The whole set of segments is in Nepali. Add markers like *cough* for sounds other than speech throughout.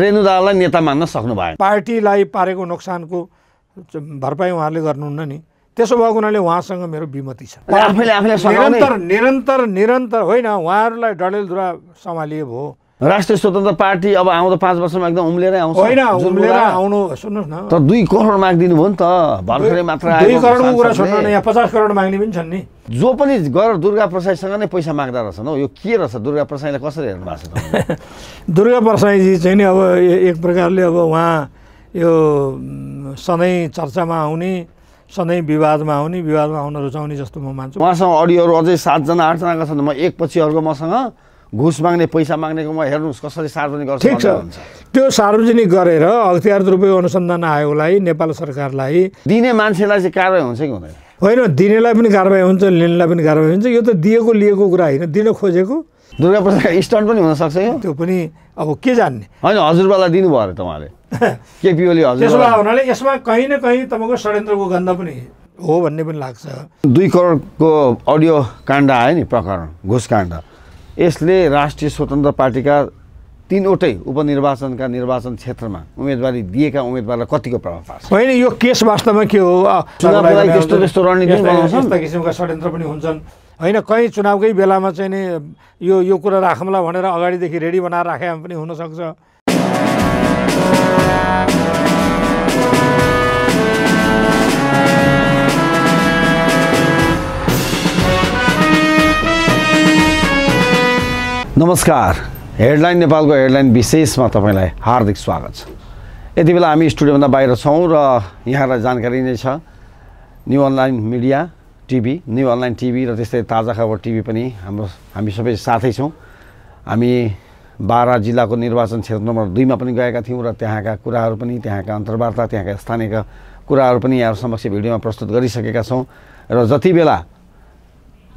रेणु नेता मान्न सक्नु भएन पार्टीलाई पारेको नोक्सानको भरपाई उहाँले गर्नुहुन्न नि त्यसो भएको हुनाले उहाँसँग मेरो विमति छ निरन्तर निरन्तर निरन्तर होइन उहाँहरूलाई डडेलधुरा सम्हालिए भयो राष्ट्रिय स्वतन्त्र पार्टी अब आउँदो पाँच वर्षमा एकदम उम्लेरै आउँछ होइन उम्लेर आउनु सुन्नुहोस् न तर दुई करोड मागिदिनु भयो नि त भर्खरै मात्र दुई करोडको कुरा यहाँ पचास करोड माग्ने पनि छन् नि जो पनि गएर दुर्गा प्रसाईसँग नै पैसा माग्दा रहेछन् हौ यो के रहेछ दुर्गा प्रसाईले कसरी हेर्नु भएको छ *laughs* दुर्गा प्रसाईजी चाहिँ नि अब एक प्रकारले अब उहाँ यो सधैँ चर्चामा आउने सधैँ विवादमा आउने विवादमा आउन रुचाउने जस्तो म मान्छु उहाँसँग अडियोहरू अझै सातजना आठजनाको छन् म एकपछि अर्को मसँग घुस माग्ने पैसा माग्नेको म हेर्नुहोस् कसरी सार्वजनिक गर्छ ठिक छ त्यो सार्वजनिक गरेर अख्तियार दुरुपयोग अनुसन्धान आयोगलाई नेपाल सरकारलाई दिने मान्छेलाई चाहिँ कारवाही हुन्छ कि हुँदैन होइन दिनेलाई पनि कारवाही हुन्छ लिनेलाई पनि कारवाही हुन्छ यो त दिएको लिएको कुरा होइन दिन खोजेको दुर्गा प्रसाद स्टन्ट पनि हुनसक्छ यो त्यो पनि अब के जान्ने होइन हजुरबालाई दिनुभयो अरे त *laughs* केपिओली हजुर त्यसो भए हुनाले यसमा कहीँ न कहीँ तपाईँको षड्यन्त्रको गन्ध पनि हो भन्ने पनि लाग्छ दुई करोडको अडियो काण्ड आयो नि प्रकरण काण्ड यसले राष्ट्रिय स्वतन्त्र पार्टीका तिनवटै उपनिर्वाचनका निर्वाचन क्षेत्रमा उम्मेदवारी दिएका उम्मेदवारलाई कतिको प्रभाव पार्छ होइन यो केस वास्तवमा के हो चुनावलाई त्यस्तो त्यस्तो रणनीति किसिमका षड्यन्त्र पनि हुन्छन् होइन कहीँ चुनावकै बेलामा चाहिँ नि यो यो कुरा राखौँला भनेर अगाडिदेखि रेडी बनाएर राखे पनि हुनसक्छ नमस्कार हेडलाइन नेपालको हेडलाइन विशेषमा तपाईँलाई हार्दिक स्वागत छ यति बेला हामी स्टुडियोभन्दा बाहिर छौँ र यहाँलाई जानकारी नै छ new online media TV new online TV र त्यस्तै ताजा खबर टिभी पनि हाम्रो हामी सबै साथै छौँ हामी बाह्र जिल्लाको निर्वाचन क्षेत्र नम्बर दुईमा पनि गएका थियौँ र त्यहाँका कुराहरू पनि त्यहाँका अन्तर्वार्ता त्यहाँका स्थानीयका कुराहरू पनि यहाँ समक्ष भिडियोमा प्रस्तुत गरिसकेका छौँ र जति बेला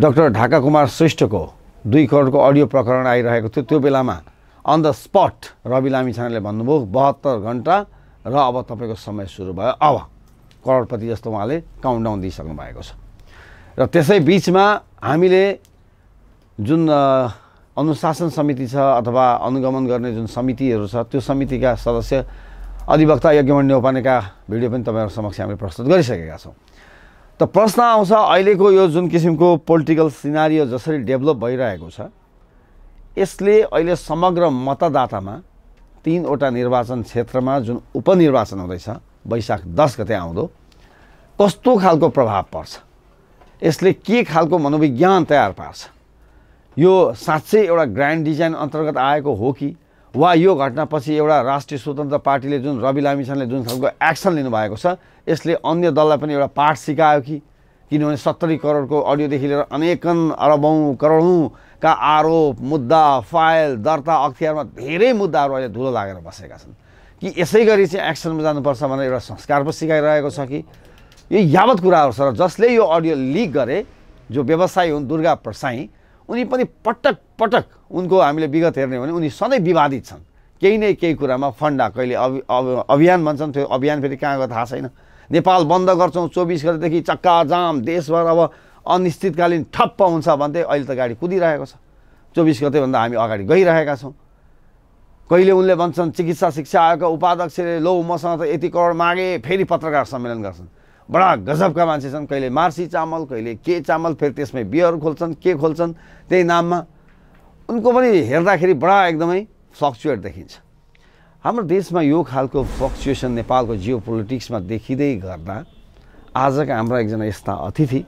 डक्टर ढाका कुमार श्रेष्ठको दुई करोडको अडियो प्रकरण आइरहेको थियो त्यो बेलामा अन द स्पट रवि लामी छानाले भन्नुभयो बहत्तर घन्टा र अब तपाईँको समय सुरु भयो अब करोडपति जस्तो उहाँले काउन्टडाउन दिइसक्नु भएको छ र त्यसै बिचमा हामीले जुन अनुशासन समिति छ अथवा अनुगमन गर्ने जुन समितिहरू छ त्यो समितिका सदस्य अधिवक्ता यज्ञमण नेउपानेका भिडियो पनि तपाईँहरू समक्ष हामीले प्रस्तुत गरिसकेका छौँ त प्रश्न आउँछ अहिलेको यो जुन किसिमको पोलिटिकल सिनारियो जसरी डेभलप भइरहेको छ यसले अहिले समग्र मतदातामा तिनवटा निर्वाचन क्षेत्रमा जुन उपनिर्वाचन हुँदैछ वैशाख दस गते आउँदो कस्तो खालको प्रभाव पर्छ यसले के खालको मनोविज्ञान तयार पार्छ यो साँच्चै एउटा ग्रान्ड डिजाइन अन्तर्गत आएको हो कि वा यो घटनापछि एउटा राष्ट्रिय स्वतन्त्र पार्टीले जुन रवि लामिछानले जुन खालको एक्सन लिनुभएको छ यसले अन्य दललाई पनि एउटा पाठ सिकायो कि किनभने सत्तरी करोडको अडियोदेखि लिएर अनेकन अरबौँ करोडौँका आरोप मुद्दा फाइल दर्ता अख्तियारमा धेरै मुद्दाहरू अहिले धुलो लागेर बसेका छन् कि यसै गरी चाहिँ एक्सनमा जानुपर्छ भनेर एउटा संस्कार पो सिकाइरहेको छ कि यो यावत कुराहरू छ र जसले यो अडियो लिक गरे जो व्यवसायी हुन् दुर्गा प्रसाई उनी पनि पटक पटक उनको हामीले विगत हेर्ने हो भने उनी सधैँ विवादित छन् केही न केही कुरामा फन्डा कहिले अभि अभियान भन्छन् त्यो अभियान फेरि कहाँको थाहा छैन नेपाल बन्द गर्छौँ चौबिस गतेदेखि जाम देशभर अब अनिश्चितकालीन ठप्प हुन्छ भन्दै अहिले त गाडी कुदिरहेको छ चौबिस गतेभन्दा हामी अगाडि गइरहेका छौँ कहिले उनले भन्छन् चिकित्सा शिक्षा आयोगका उपाध्यक्षले लौ मसँग त यति करोड मागे फेरि पत्रकार सम्मेलन गर्छन् बडा गजबका मान्छे छन् कहिले मार्सी चामल कहिले के चामल फेरि त्यसमै बियर खोल्छन् के खोल्छन् त्यही नाममा उनको पनि हेर्दाखेरि बडा एकदमै फ्लक्चुएट देखिन्छ हाम्रो देशमा यो खालको फ्लक्चुएसन नेपालको जियो पोलिटिक्समा देखिँदै गर्दा आजका हाम्रा एकजना यस्ता अतिथि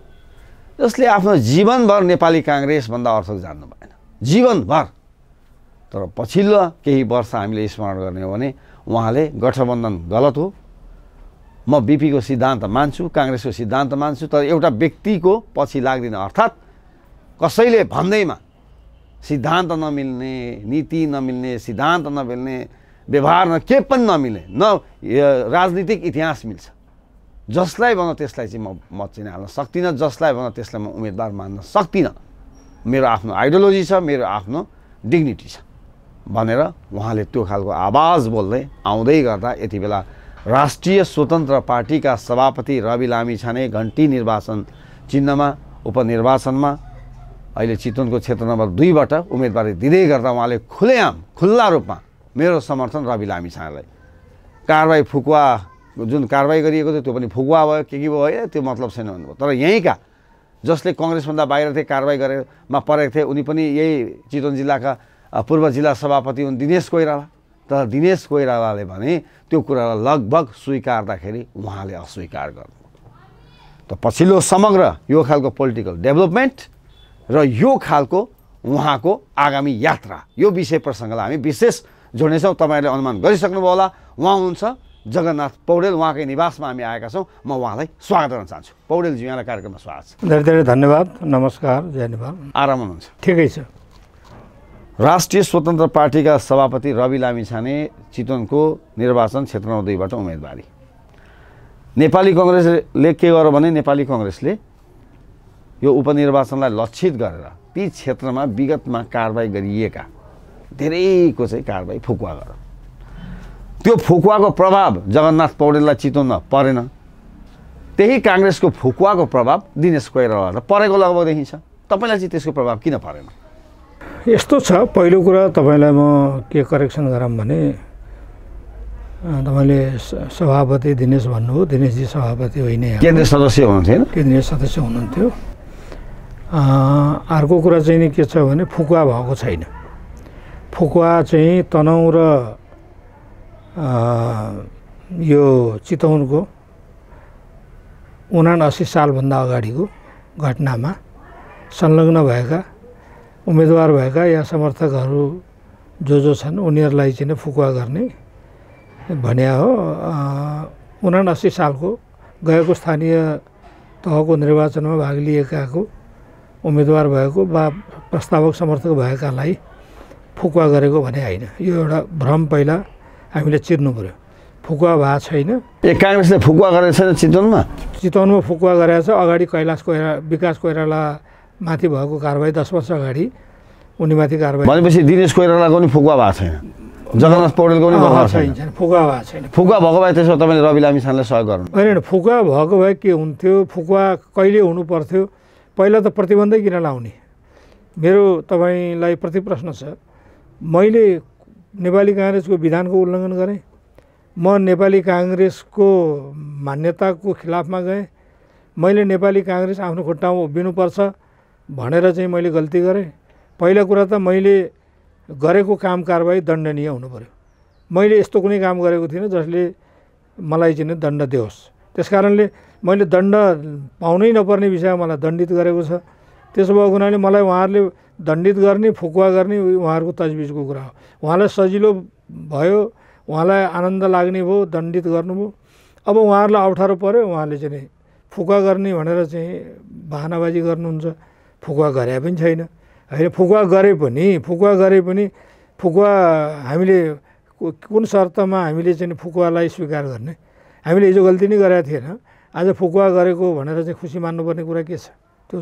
जसले आफ्नो जीवनभर नेपाली काङ्ग्रेसभन्दा अर्थक जान्नु भएन जीवनभर तर पछिल्लो केही वर्ष हामीले स्मरण गर्ने हो भने उहाँले गठबन्धन गलत हो म बिपीको सिद्धान्त मान्छु काङ्ग्रेसको सिद्धान्त मान्छु तर एउटा व्यक्तिको पछि लाग्दिनँ अर्थात् कसैले भन्दैमा सिद्धान्त नमिल्ने नीति नमिल्ने सिद्धान्त नमिल्ने व्यवहारमा के पनि नमिले न राजनीतिक इतिहास मिल्छ जसलाई भन त्यसलाई चाहिँ म मत चाहिँ हाल्न सक्दिनँ जसलाई भन त्यसलाई म उम्मेदवार मान्न सक्दिनँ मेरो आफ्नो आइडियोलोजी छ मेरो आफ्नो डिग्निटी छ भनेर उहाँले त्यो खालको आवाज बोल्दै आउँदै गर्दा यति बेला राष्ट्रिय स्वतन्त्र पार्टीका सभापति रवि लामी छाने घन्टी निर्वाचन चिन्हमा उपनिर्वाचनमा अहिले चितवनको क्षेत्र नम्बर दुईबाट उम्मेदवारी दिँदै गर्दा उहाँले खुलेआम खुल्ला रूपमा मेरो समर्थन रवि लामिछानेलाई कारवाही फुकुवा जुन कारवाही गरिएको थियो त्यो पनि फुकुवा भयो के के भयो ए त्यो मतलब छैन भन्नुभयो तर यहीँका जसले कङ्ग्रेसभन्दा बाहिर थिए कारवाही गरेमा परेको थिए उनी पनि यही चितवन जिल्लाका पूर्व जिल्ला सभापति हुन् दिनेश कोइराला तर दिनेश कोइरालाले भने त्यो कुरालाई लगभग स्वीकार्दाखेरि उहाँले अस्वीकार गर्नु त पछिल्लो समग्र यो खालको पोलिटिकल डेभलपमेन्ट र यो खालको उहाँको आगामी यात्रा यो विषय प्रसङ्गलाई हामी विशेष जोड्नेछौँ तपाईँहरूले अनुमान गरिसक्नुभयो होला उहाँ हुनुहुन्छ जगन्नाथ पौडेल उहाँकै निवासमा हामी आएका छौँ म उहाँलाई स्वागत गर्न चाहन्छु पौडेलजी यहाँलाई कार्यक्रममा स्वागत छ धेरै धेरै धन्यवाद नमस्कार जय नेपाल आराम हुनुहुन्छ ठिकै छ राष्ट्रिय स्वतन्त्र पार्टीका सभापति रवि लामिछाने चितवनको निर्वाचन क्षेत्र नौ दुईबाट उम्मेदवारी नेपाली कङ्ग्रेसले के गर्यो भने नेपाली कङ्ग्रेसले यो उपनिर्वाचनलाई लक्षित गरेर ती क्षेत्रमा विगतमा कारवाही गरिएका धेरैको चाहिँ कारवाही फुकुवा गर त्यो फुकुवाको प्रभाव जगन्नाथ पौडेललाई चितवनमा परेन त्यही काङ्ग्रेसको फुकुवाको प्रभाव दिनेश कोइरालालाई परेको लगभग देखिन्छ तपाईँलाई चाहिँ त्यसको प्रभाव किन परेन यस्तो छ पहिलो कुरा तपाईँलाई म के करेक्सन गरौँ भने तपाईँले सभापति दिनेश भन्नुभयो दिनेशजी सभापति होइन केन्द्रीय सदस्य हुनुहुन्थ्यो केन्द्रीय सदस्य हुनुहुन्थ्यो अर्को कुरा चाहिँ नि के छ भने फुकुवा भएको छैन फुकुवा चाहिँ तनाउ र यो चितवनको उनासी सालभन्दा अगाडिको घटनामा संलग्न भएका उम्मेदवार भएका या समर्थकहरू जो जो छन् उनीहरूलाई चाहिँ फुकुवा गर्ने भन्या हो उनासी सालको गएको स्थानीय तहको निर्वाचनमा भाग लिएकाको उम्मेदवार भएको वा प्रस्तावक समर्थक भएकालाई फुकुवा गरेको भने होइन यो एउटा भ्रम पहिला हामीले चिर्नु पऱ्यो फुकुवा भएको छैन ए काङ्ग्रेसले फुकुवा गरेको छैन चितवनमा चितवनमा फुकुवा गरेको छ अगाडि कैलाश कोइरा विकास कोइरालामाथि भएको कारवाही दस वर्ष अगाडि उनीमाथि कारवाही भनेपछि दिनेश कोइरालाको पनि फुकुवा भएको छैन जगन्नाथ पौडेलको पनि छैन फुकुवा भएको छैन फुकुवा भएको भए त्यसो तपाईँले रवि लामिछानेलाई सहयोग गर्नु होइन फुकुवा भएको भए के हुन्थ्यो फुकुवा कहिले हुनुपर्थ्यो पहिला त प्रतिबन्धै किन लाउने मेरो तपाईँलाई प्रति प्रश्न छ मैले नेपाली काङ्ग्रेसको विधानको उल्लङ्घन गरेँ म नेपाली काङ्ग्रेसको मान्यताको खिलाफमा गएँ मैले नेपाली काङ्ग्रेस आफ्नो खुट्टामा उभिनुपर्छ भनेर चाहिँ मैले गल्ती गरेँ पहिला कुरा त मैले गरेको काम कारवाही दण्डनीय हुनु पऱ्यो मैले यस्तो कुनै काम गरेको थिइनँ जसले मलाई चाहिँ दण्ड दियोस् त्यस कारणले मैले दण्ड पाउनै नपर्ने विषयमा मलाई दण्डित गरेको छ त्यसो भएको हुनाले मलाई उहाँहरूले दण्डित गर्ने फुकुवा गर्ने उहाँहरूको तजबिजको कुरा हो उहाँलाई सजिलो भयो उहाँलाई आनन्द लाग्ने भयो दण्डित गर्नुभयो अब उहाँहरूलाई अप्ठ्यारो पऱ्यो उहाँले चाहिँ फुकुवा गर्ने भनेर चाहिँ भानाबाजी गर्नुहुन्छ फुकुवा गरे पनि छैन होइन फुकुवा गरे पनि फुकुवा गरे पनि फुकुवा हामीले कुन शर्तमा हामीले चाहिँ फुकुवालाई स्वीकार गर्ने हामीले हिजो गल्ती नै गरेका थिएन आज फुकुवा गरेको भनेर चाहिँ खुसी मान्नुपर्ने कुरा के छ त्यो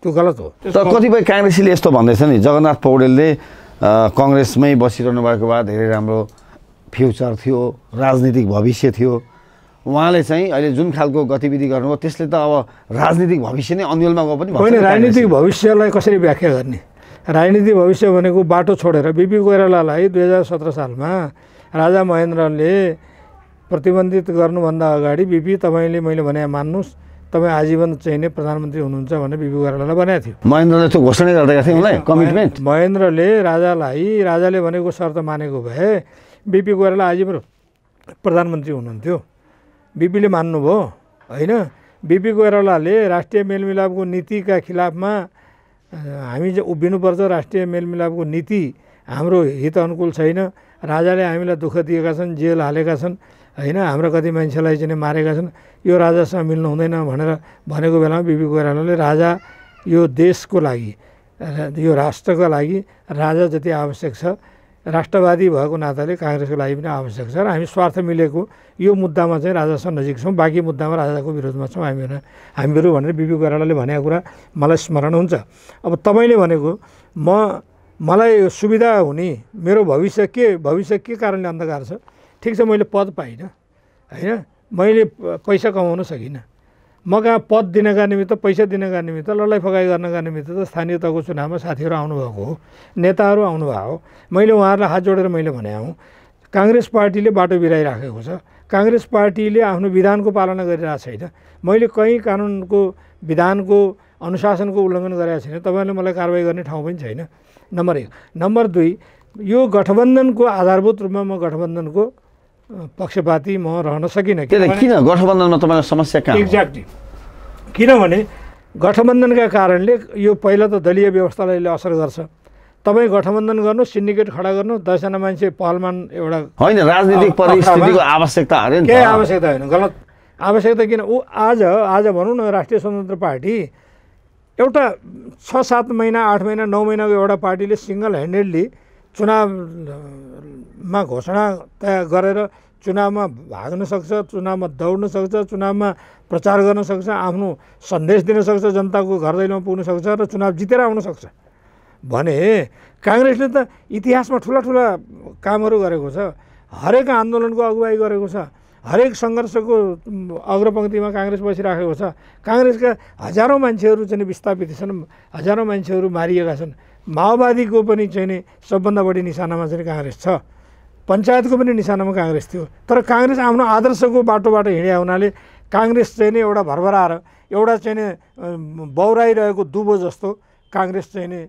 त्यो गलत हो तर कतिपय काङ्ग्रेसीले यस्तो भन्दैछ नि जगन्नाथ पौडेलले कङ्ग्रेसमै बसिरहनु भएको भए धेरै राम्रो फ्युचर थियो राजनीतिक भविष्य थियो उहाँले चाहिँ अहिले जुन खालको गतिविधि गर्नुभयो त्यसले त अब राजनीतिक भविष्य नै अन्यलमा गयो पनि होइन राजनीतिक भविष्यलाई कसरी व्याख्या गर्ने राजनीतिक भविष्य भनेको बाटो छोडेर बिपी कोइरालालाई दुई हजार सत्र सालमा राजा महेन्द्रले प्रतिबन्धित गर्नुभन्दा अगाडि बिपी तपाईँले मैले भने मान्नुहोस् तपाईँ आजीवन चाहिँ नै प्रधानमन्त्री हुनुहुन्छ भनेर बिपी कोइरालालाई भनेको थियो महेन्द्रले त्यो घोषणा गर्दै थियो उनलाई कमिटमेन्ट महेन्द्रले राजालाई राजाले भनेको शर्त मानेको भए बिपी कोइराला आजीवन प्रधानमन्त्री हुनुहुन्थ्यो बिपीले मान्नुभयो होइन बिपी कोइरालाले राष्ट्रिय मेलमिलापको नीतिका खिलाफमा हामी चाहिँ उभिनुपर्छ राष्ट्रिय मेलमिलापको नीति हाम्रो हित अनुकूल छैन राजाले हामीलाई दुःख दिएका छन् जेल हालेका छन् होइन हाम्रो कति मान्छेलाई चाहिँ मारेका छन् यो राजासँग मिल्नु हुँदैन भनेर भनेको बेलामा बिपी कोइरालाले राजा यो देशको लागि यो राष्ट्रको लागि राजा जति आवश्यक छ राष्ट्रवादी भएको नाताले काङ्ग्रेसको लागि पनि आवश्यक छ र हामी स्वार्थ मिलेको यो मुद्दामा चाहिँ राजासँग नजिक छौँ बाँकी मुद्दामा राजाको विरोधमा छौँ हामी हामीहरू भनेर बिपी कोइरालाले भनेको कुरा मलाई स्मरण हुन्छ अब तपाईँले भनेको म मलाई सुविधा हुने मेरो भविष्य के भविष्य के कारणले अन्धकार छ ठिक छ मैले पद पाइनँ होइन मैले पैसा कमाउन सकिनँ म कहाँ पद दिनका निमित्त पैसा दिनका निमित्त लडाइ फगाइ गर्नका निमित्त त स्थानीय तहको चुनावमा साथीहरू आउनुभएको हो नेताहरू आउनुभएको हो मैले उहाँहरूलाई हात जोडेर मैले भने हौँ काङ्ग्रेस पार्टीले बाटो बिराइराखेको छ काङ्ग्रेस पार्टीले आफ्नो विधानको पालना गरिरहेको छैन मैले कहीँ कानुनको विधानको अनुशासनको उल्लङ्घन गरेको छैन तपाईँहरूले मलाई कारवाही गर्ने ठाउँ पनि छैन नम्बर एक नम्बर दुई यो गठबन्धनको आधारभूत रूपमा म गठबन्धनको पक्षपाती म रहन सकिनँ किन गठबन्धनमा तपाईँलाई समस्या कहाँ एक्ज्याक्टली किनभने गठबन्धनका कारणले यो पहिला त दलीय व्यवस्थालाई असर गर्छ तपाईँ गठबन्धन गर्नु सिन्डिकेट खडा गर्नु दसजना मान्छे पहलमान एउटा होइन राजनीतिक परिस्थितिको आवश्यकता होइन केही आवश्यकता होइन गलत आवश्यकता किन ऊ आज आज भनौँ न राष्ट्रिय स्वतन्त्र पार्टी एउटा छ सात महिना आठ महिना नौ महिनाको एउटा पार्टीले सिङ्गल ह्यान्डेडली चुनावमा घोषणा तय गरेर चुनावमा भाग्न सक्छ चुनावमा दौड्न सक्छ चुनावमा प्रचार गर्न सक्छ आफ्नो सन्देश दिन सक्छ जनताको घर दैलोमा पुग्न सक्छ र चुनाव जितेर आउन सक्छ भने काङ्ग्रेसले त इतिहासमा ठुला ठुला कामहरू गरेको छ हरेक आन्दोलनको अगुवाई गरेको छ हरेक सङ्घर्षको अग्रपङ्क्तिमा काङ्ग्रेस बसिराखेको छ काङ्ग्रेसका हजारौँ मान्छेहरू चाहिँ विस्थापित छन् हजारौँ मान्छेहरू मारिएका छन् माओवादीको पनि चाहिँ नि सबभन्दा बढी निशानामा चाहिँ काङ्ग्रेस छ पञ्चायतको पनि निशानामा काङ्ग्रेस थियो तर काङ्ग्रेस आफ्नो आदर्शको बाटोबाट हिँडे हुनाले काङ्ग्रेस चाहिँ नि एउटा भरभराएर एउटा चाहिँ नि बौराइरहेको दुबो जस्तो काङ्ग्रेस चाहिँ नि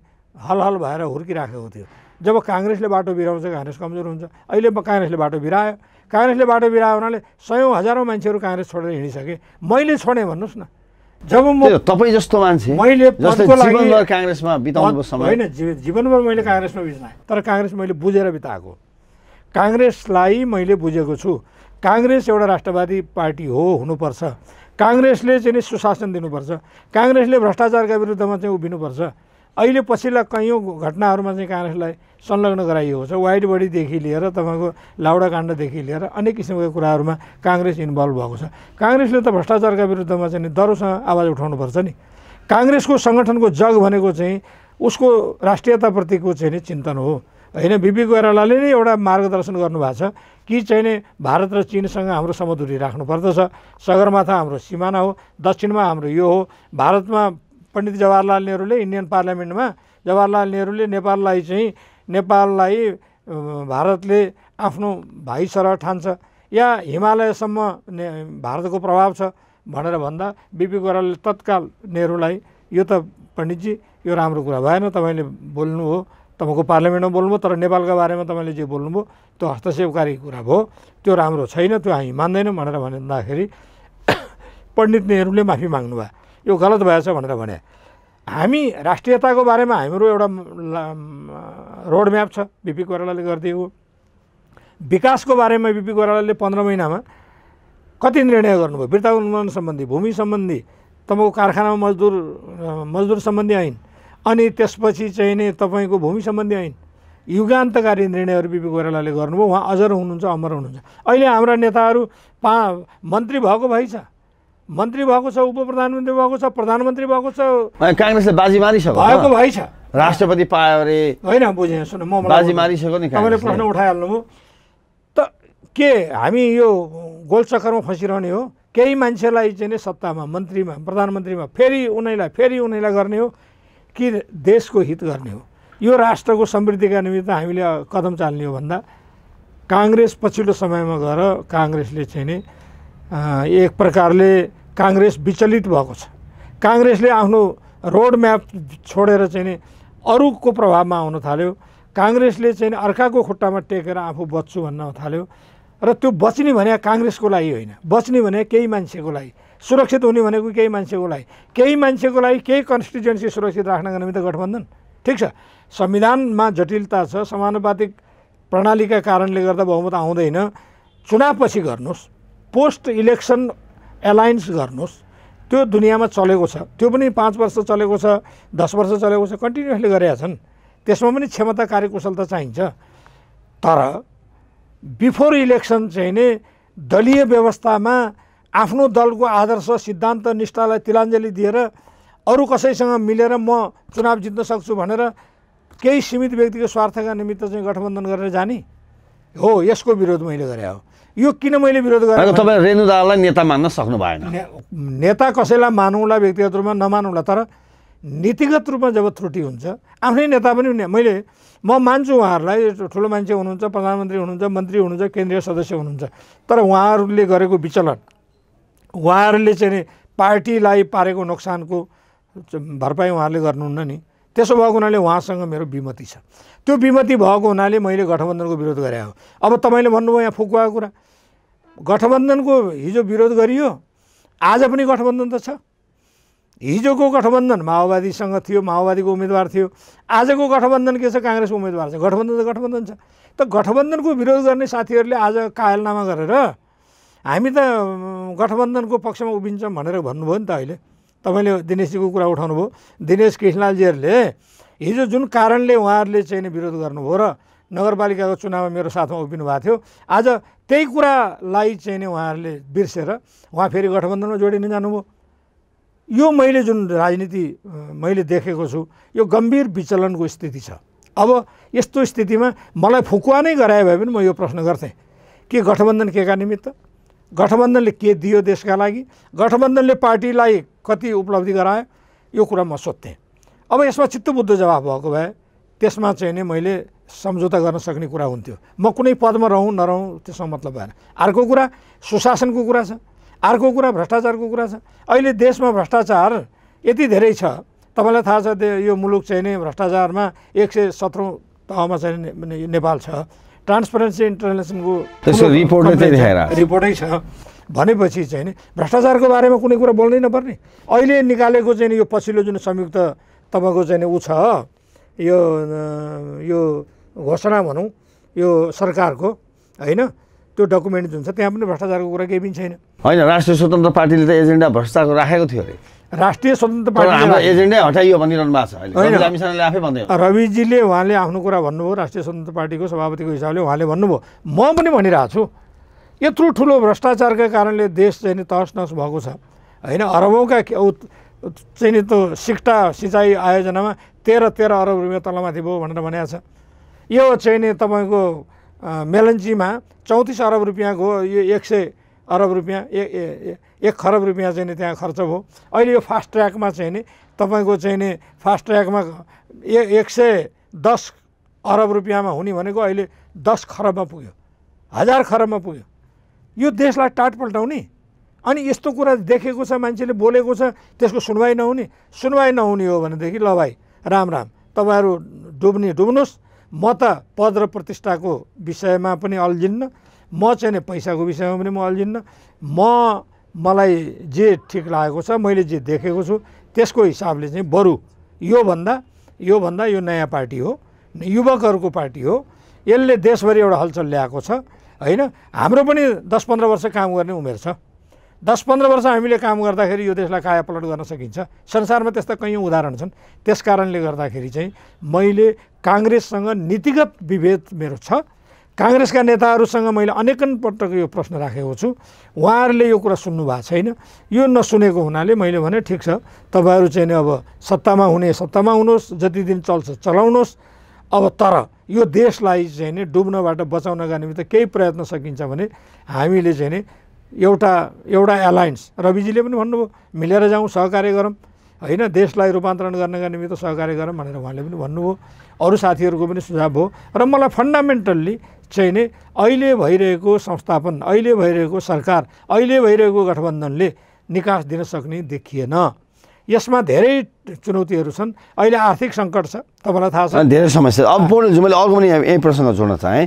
हलहल भएर हुर्किराखेको थियो जब काङ्ग्रेसले बाटो बिराउँछ काङ्ग्रेस कमजोर हुन्छ अहिले काङ्ग्रेसले बाटो बिरायो काङ्ग्रेसले बाटो बिरायो हुनाले सयौँ हजारौँ मान्छेहरू काङ्ग्रेस छोडेर हिँडिसके मैले छोडेँ भन्नुहोस् न जब म तपाईँ जस्तो मान्छे मैले काङ्ग्रेसमा बिताउनु समय होइन जीवनभर मैले काङ्ग्रेसमा बिताएँ तर काङ्ग्रेस मैले बुझेर बिताएको काङ्ग्रेसलाई मैले बुझेको छु काङ्ग्रेस एउटा राष्ट्रवादी पार्टी हो हुनुपर्छ काङ्ग्रेसले चाहिँ नि सुशासन दिनुपर्छ काङ्ग्रेसले भ्रष्टाचारका विरुद्धमा चाहिँ उभिनुपर्छ अहिले पछिल्ला कैयौँ घटनाहरूमा चाहिँ काङ्ग्रेसलाई संलग्न गराइएको छ वाइड बडीदेखि लिएर तपाईँको लाउडाकाण्डदेखि लिएर अनेक किसिमका कुराहरूमा काङ्ग्रेस इन्भल्भ भएको छ काङ्ग्रेसले त भ्रष्टाचारका विरुद्धमा चाहिँ दरोसँग आवाज उठाउनुपर्छ नि काङ्ग्रेसको सङ्गठनको जग भनेको चाहिँ उसको राष्ट्रियताप्रतिको चाहिँ चिन्तन हो होइन बिपी कोइरालाले नै एउटा मार्गदर्शन गर्नुभएको छ कि चाहिँ भारत र चिनसँग हाम्रो समदुरी राख्नुपर्दछ सगरमाथा हाम्रो सिमाना हो दक्षिणमा हाम्रो यो हो भारतमा पण्डित जवाहरलाल नेहरूले इन्डियन पार्लियामेन्टमा जवाहरलाल नेहरूले नेपाललाई चाहिँ नेपाललाई भारतले आफ्नो भाइ सरह ठान्छ या हिमालयसम्म ने भारतको प्रभाव छ भनेर भन्दा बिपी कोइरालाले तत्काल नेहरूलाई यो त पण्डितजी यो राम्रो कुरा भएन तपाईँले बोल्नु हो तपाईँको पार्लियामेन्टमा बोल्नुभयो तर नेपालको बारेमा तपाईँले जे बोल्नुभयो त्यो हस्तक्षेपकारी कुरा भयो त्यो राम्रो छैन त्यो हामी मान्दैनौँ भनेर भन्दाखेरि पण्डित नेहरूले माफी माग्नु भयो यो गलत भएछ भनेर भने हामी राष्ट्रियताको बारेमा हाम्रो एउटा रोडम्याप छ बिपी कोइरालाले गरिदिएको विकासको बारेमा बिपी कोरालाले पन्ध्र महिनामा कति निर्णय गर्नुभयो वृत्ता उन्मूलन सम्बन्धी भूमि सम्बन्धी तपाईँको कारखानामा मजदुर मजदुर सम्बन्धी ऐन अनि त्यसपछि चाहिँ नै तपाईँको भूमि सम्बन्धी ऐन युगान्तकारी निर्णयहरू बिपी कोइरालाले गर्नुभयो उहाँ अजर हुनुहुन्छ अमर हुनुहुन्छ अहिले हाम्रा नेताहरू पा मन्त्री भएको भइसक्छ मन्त्री भएको छ उप प्रधानमन्त्री भएको छ प्रधानमन्त्री भएको छ काङ्ग्रेसले बाजी मारिसक्यो भएको भाइ छ राष्ट्रपति पायो अरे होइन बुझेँ सुन म बाजी मारिसक्यो नि तपाईँले प्रश्न उठाइहाल्नुभयो त के हामी यो गोलचक्करमा फँसिरहने हो केही मान्छेलाई चाहिँ सत्तामा मन्त्रीमा प्रधानमन्त्रीमा फेरि उनीलाई फेरि उनीलाई गर्ने हो कि देशको हित गर्ने हो यो राष्ट्रको समृद्धिका निमित्त हामीले कदम चाल्ने हो भन्दा काङ्ग्रेस पछिल्लो समयमा गएर काङ्ग्रेसले चाहिँ नि एक प्रकारले काङ्ग्रेस विचलित भएको छ काङ्ग्रेसले आफ्नो रोड म्याप छोडेर चाहिँ नि अरूको प्रभावमा आउन थाल्यो काङ्ग्रेसले चाहिँ अर्काको खुट्टामा टेकेर आफू बच्छु भन्न थाल्यो र त्यो बच्ने भने काङ्ग्रेसको लागि होइन बच्ने भने केही मान्छेको लागि सुरक्षित हुने भनेको केही मान्छेको लागि केही मान्छेको लागि केही कन्स्टिट्युएन्सी सुरक्षित राख्नका निमित्त गठबन्धन ठिक छ संविधानमा जटिलता छ समानुपातिक प्रणालीका कारणले गर्दा बहुमत आउँदैन चुनावपछि गर्नुहोस् पोस्ट इलेक्सन एलायन्स गर्नुहोस् त्यो दुनियाँमा चलेको छ त्यो पनि पाँच वर्ष चलेको छ दस वर्ष चलेको छ कन्टिन्युसली गरेका छन् त्यसमा पनि क्षमता कार्यकुशलता चाहिन्छ तर बिफोर इलेक्सन चाहिँ नै दलीय व्यवस्थामा आफ्नो दलको आदर्श सिद्धान्त निष्ठालाई तिलाञ्जली दिएर अरू कसैसँग मिलेर म चुनाव जित्न सक्छु भनेर केही सीमित व्यक्तिको स्वार्थका निमित्त चाहिँ गठबन्धन गरेर जाने हो यसको विरोध मैले गरे हो यो किन मैले विरोध गरेँ तपाईँ रेणु दाहाललाई नेता मान्न सक्नु भएन नेता कसैलाई मानौँला व्यक्तिगत रूपमा नमानौँला तर नीतिगत रूपमा जब त्रुटि हुन्छ आफ्नै नेता पनि मैले म मान्छु उहाँहरूलाई ठुलो मान्छे हुनुहुन्छ प्रधानमन्त्री हुनुहुन्छ मन्त्री हुनुहुन्छ केन्द्रीय सदस्य हुनुहुन्छ तर उहाँहरूले गरेको विचलन उहाँहरूले चाहिँ पार्टीलाई पारेको नोक्सानको भरपाई उहाँहरूले गर्नुहुन्न नि त्यसो भएको हुनाले उहाँसँग मेरो विमति छ त्यो विमति भएको हुनाले मैले गठबन्धनको विरोध गरे हो अब तपाईँले भन्नुभयो यहाँ फुकुवाको कुरा गठबन्धनको हिजो विरोध गरियो आज पनि गठबन्धन त छ हिजोको गठबन्धन माओवादीसँग थियो माओवादीको उम्मेदवार थियो आजको गठबन्धन के छ काङ्ग्रेसको उम्मेदवार छ गठबन्धन त गठबन्धन छ त गठबन्धनको विरोध गर्ने साथीहरूले आज कायलनामा गरेर हामी त गठबन्धनको पक्षमा उभिन्छौँ भनेर भन्नुभयो नि त अहिले तपाईँले दिनेशजीको कुरा उठाउनुभयो दिनेश कृष्णलालजीहरूले हिजो जुन कारणले उहाँहरूले चाहिँ विरोध गर्नुभयो र नगरपालिकाको चुनावमा मेरो साथमा उभिनु भएको थियो आज त्यही कुरालाई चाहिँ नि उहाँहरूले बिर्सेर उहाँ फेरि गठबन्धनमा जोडिन जानुभयो यो मैले जुन राजनीति मैले देखेको छु यो गम्भीर विचलनको स्थिति छ अब यस्तो स्थितिमा मलाई फुकुवा नै गरायो भए पनि म यो प्रश्न गर्थेँ के गठबन्धन के का निमित्त गठबन्धनले के दियो देशका लागि गठबन्धनले पार्टीलाई कति उपलब्धि गरायो यो कुरा म सोध्थेँ अब यसमा चित्तबुद्ध जवाब भएको भए त्यसमा चाहिँ नै मैले सम्झौता गर्न सक्ने कुरा हुन्थ्यो म कुनै पदमा रहँ नरहँ त्यसमा मतलब भएन अर्को कुरा सुशासनको कुरा छ अर्को कुरा भ्रष्टाचारको कुरा छ अहिले देशमा भ्रष्टाचार यति धेरै छ तपाईँलाई थाहा छ यो मुलुक चाहिँ नै भ्रष्टाचारमा एक सय सत्रौँ तहमा चाहिँ नेपाल छ ट्रान्सपेरेन्सी इन्टरनेसनको रिपोर्टै छ भनेपछि चाहिँ नि भ्रष्टाचारको बारेमा कुनै कुरा बोल्नै नपर्ने अहिले निकालेको चाहिँ यो पछिल्लो जुन संयुक्त तपाईँको चाहिँ ऊ छ यो यो घोषणा भनौँ यो सरकारको होइन त्यो डकुमेन्ट जुन छ त्यहाँ पनि भ्रष्टाचारको कुरा केही पनि छैन होइन राष्ट्रिय स्वतन्त्र पार्टीले त एजेन्डा भ्रष्टाचार राखेको थियो अरे राष्ट्रिय स्वतन्त्र पार्टी एजेन्डै हटाइयो भनिरहनु भएको छ रविजीले उहाँले आफ्नो कुरा भन्नुभयो राष्ट्रिय स्वतन्त्र पार्टीको सभापतिको हिसाबले उहाँले भन्नुभयो म पनि भनिरहेको छु यत्रो ठुलो भ्रष्टाचारका कारणले देश चाहिँ नि तहस नहस भएको छ होइन अरबौँका चाहिँ नि त्यो सिक्टा सिँचाइ आयोजनामा तेह्र तेह्र अरब रुपियाँ तलमाथि भयो भनेर भनेको छ यो चाहिँ नि तपाईँको मेलन्चीमा चौतिस अरब रुपियाँको यो एक सय अरब रुपियाँ ए एक खरब रुपियाँ चाहिँ नि त्यहाँ खर्च भयो अहिले यो फास्ट ट्र्याकमा चाहिँ नि तपाईँको चाहिँ नि फास्ट ट्र्याकमा ए एक सय दस अरब रुपियाँमा हुने भनेको अहिले दस खरबमा पुग्यो हजार खरबमा पुग्यो यो देशलाई टाट पल्टाउने अनि यस्तो कुरा देखेको छ मान्छेले बोलेको छ त्यसको सुनवाई नहुने सुनवाई नहुने हो भनेदेखि ल भाइ राम राम तपाईँहरू डुब्ने डुब्नुहोस् म त पद र प्रतिष्ठाको विषयमा पनि अल्झिन्न म चाहिँ पैसाको विषयमा पनि म अल्झिन्न म मलाई जे ठिक लागेको छ मैले जे देखेको छु त्यसको हिसाबले चाहिँ बरु योभन्दा योभन्दा यो नयाँ पार्टी हो युवकहरूको पार्टी हो यसले देशभरि एउटा हलचल ल्याएको छ होइन हाम्रो पनि दस पन्ध्र वर्ष काम गर्ने उमेर छ दस पन्ध्र वर्ष हामीले काम गर्दाखेरि यो देशलाई कायापलट गर्न सकिन्छ संसारमा त्यस्ता कैयौँ उदाहरण छन् त्यस कारणले गर्दाखेरि चाहिँ मैले काङ्ग्रेससँग नीतिगत विभेद मेरो छ काङ्ग्रेसका नेताहरूसँग मैले अनेकन पटक यो प्रश्न राखेको छु उहाँहरूले यो कुरा सुन्नु भएको छैन यो नसुनेको हुनाले मैले भने ठिक छ तपाईँहरू चाहिँ नि अब सत्तामा हुने सत्तामा हुनुहोस् जति दिन चल्छ चलाउनुहोस् अब तर यो देशलाई चाहिँ नि डुब्नबाट बचाउनका निम्ति केही प्रयत्न सकिन्छ भने हामीले चाहिँ नि एउटा एउटा एलायन्स रविजीले पनि भन्नुभयो मिलेर जाउँ सहकार्य गरौँ होइन देशलाई रूपान्तरण गर्नका निमित्त सहकार्य गरौँ भनेर उहाँले पनि भन्नुभयो अरू साथीहरूको पनि सुझाव हो र मलाई फन्डामेन्टल्ली चाहिँ नै अहिले भइरहेको संस्थापन अहिले भइरहेको सरकार अहिले भइरहेको गठबन्धनले निकास दिन सक्ने देखिएन यसमा धेरै चुनौतीहरू छन् अहिले आर्थिक सङ्कट छ तपाईँलाई थाहा छ धेरै समस्या अब पूर्ण मैले अर्को पनि यही प्रसङ्ग जोड्न चाहेँ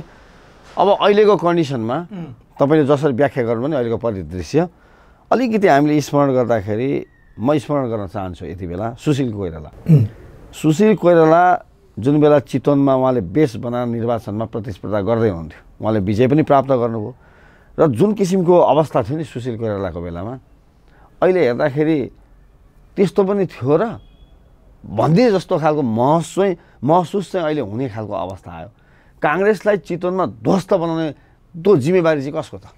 अब अहिलेको कन्डिसनमा तपाईँले जसरी व्याख्या गर्नु भने अहिलेको परिदृश्य अलिकति हामीले स्मरण गर्दाखेरि म स्मरण गर्न चाहन्छु यति बेला सुशील कोइराला सुशील कोइराला जुन बेला चितवनमा उहाँले बेस बनाएर निर्वाचनमा प्रतिस्पर्धा गर्दै हुनुहुन्थ्यो उहाँले विजय पनि प्राप्त गर्नुभयो र जुन किसिमको अवस्था थियो नि सुशील कोइरालाको बेलामा अहिले हेर्दाखेरि त्यस्तो पनि थियो र भनिदिए जस्तो खालको चाहिँ महसुस चाहिँ अहिले हुने खालको अवस्था आयो काङ्ग्रेसलाई चितवनमा ध्वस्त बनाउने त्यो जिम्मेवारी चाहिँ कसको त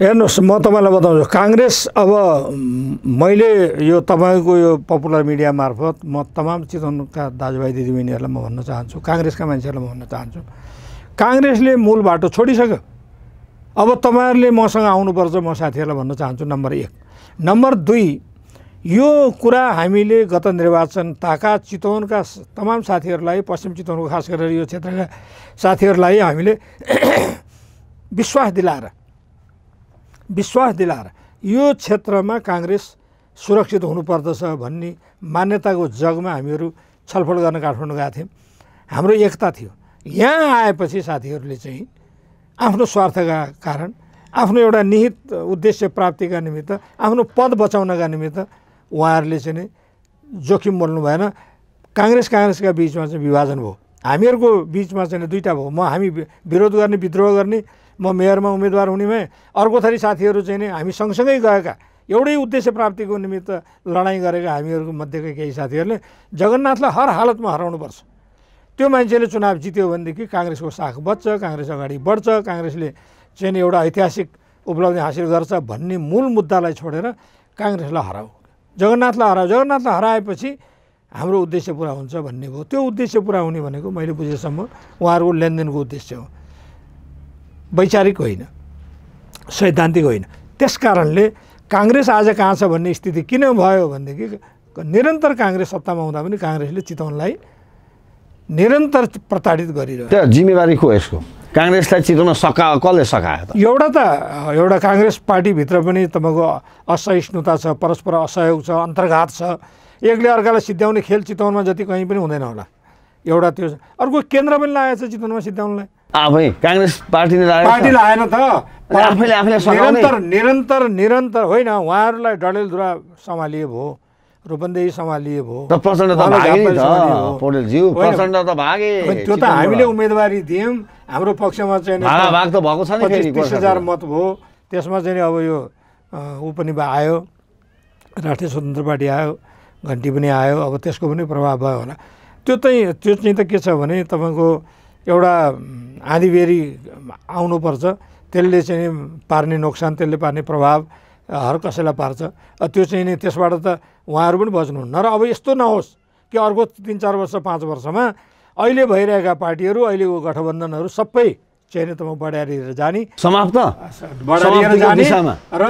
हेर्नुहोस् म तपाईँलाई बताउँछु काङ्ग्रेस अब मैले यो तपाईँको यो पपुलर मिडिया मार्फत म तमाम चितवनका दाजुभाइ दिदीबहिनीहरूलाई म भन्न चाहन्छु काङ्ग्रेसका मान्छेहरूलाई म भन्न चाहन्छु काङ्ग्रेसले मूल बाटो छोडिसक्यो अब तपाईँहरूले मसँग आउनुपर्छ म साथीहरूलाई भन्न चाहन्छु नम्बर एक नम्बर दुई यो कुरा हामीले गत निर्वाचन ताका चितवनका तमाम साथीहरूलाई पश्चिम चितवनको खास गरेर यो क्षेत्रका साथीहरूलाई हामीले *coughs* विश्वास दिलाएर विश्वास दिलाएर यो क्षेत्रमा काङ्ग्रेस सुरक्षित हुनुपर्दछ भन्ने मान्यताको जगमा हामीहरू छलफल गर्न काठमाडौँ गएका थियौँ हाम्रो एकता थियो यहाँ आएपछि साथीहरूले चाहिँ आफ्नो स्वार्थका कारण आफ्नो एउटा निहित उद्देश्य प्राप्तिका निमित्त आफ्नो पद बचाउनका निमित्त उहाँहरूले चाहिँ नै जोखिम बोल्नु भएन काङ्ग्रेस काङ्ग्रेसका बिचमा चाहिँ विभाजन भयो हामीहरूको बिचमा चाहिँ दुईवटा भयो म हामी विरोध गर्ने विद्रोह गर्ने म मेयरमा उम्मेदवार हुने भएँ अर्को थरी साथीहरू चाहिँ नि हामी सँगसँगै गएका एउटै उद्देश्य प्राप्तिको निमित्त लडाइँ गरेका हामीहरूको मध्येका केही साथीहरूले जगन्नाथलाई हर हालतमा हराउनुपर्छ त्यो मान्छेले चुनाव जित्यो भनेदेखि काङ्ग्रेसको साख बच्छ काङ्ग्रेस अगाडि बढ्छ काङ्ग्रेसले चाहिँ एउटा ऐतिहासिक उपलब्धि हासिल गर्छ भन्ने मूल मुद्दालाई छोडेर काङ्ग्रेसलाई हराऊ जगन्नाथलाई हराऊ जगन्नाथलाई हराएपछि हाम्रो उद्देश्य पुरा हुन्छ भन्ने भयो त्यो उद्देश्य पुरा हुने भनेको मैले बुझेसम्म उहाँहरूको लेनदेनको उद्देश्य हो वैचारिक होइन सैद्धान्तिक होइन त्यस कारणले काङ्ग्रेस आज कहाँ छ भन्ने स्थिति किन भयो भनेदेखि निरन्तर काङ्ग्रेस सत्तामा हुँदा पनि काङ्ग्रेसले चितवनलाई निरन्तर प्रताडित गरिरहेको त्यो जिम्मेवारी को यसको काङ्ग्रेसलाई चितवन सका कसले सकायो त एउटा त एउटा काङ्ग्रेस पार्टीभित्र पनि तपाईँको असहिष्णुता छ परस्पर असहयोग छ अन्तर्घात छ एकले अर्कालाई सिद्ध्याउने खेल चितवनमा जति कहीँ पनि हुँदैन होला एउटा त्यो अर्को केन्द्र पनि लागेको छ चितवनमा सिद्ध्याउनलाई आफै काङ्ग्रेस पार्टीले पार्टी आएन त आफैले आफैले निरन्तर निरन्तर निरन्तर होइन उहाँहरूलाई डडेलधुरा सम्हालिए भयो रूपन्देही सम्हालिए भयो प्रचण्ड त भागे प्रचण्ड त भागे त्यो त हामीले उम्मेदवारी दियौँ हाम्रो पक्षमा चाहिँ भाग त भएको छ नि तिस हजार मत भयो त्यसमा चाहिँ अब यो ऊ आयो राष्ट्रिय स्वतन्त्र पार्टी आयो घन्टी पनि आयो अब त्यसको पनि प्रभाव भयो होला त्यो चाहिँ त्यो चाहिँ त के छ भने तपाईँको एउटा आँधीबेरी आउनुपर्छ त्यसले चाहिँ पार्ने नोक्सान त्यसले पार्ने प्रभाव हर कसैलाई पार्छ त्यो चाहिँ नि त्यसबाट त उहाँहरू पनि बच्नुहुन्न र अब यस्तो नहोस् कि अर्को तिन चार वर्ष पाँच वर्षमा अहिले भइरहेका पार्टीहरू अहिलेको गठबन्धनहरू सबै चाहिँ म बढाएर जाने समाप्त बढाएर जाने र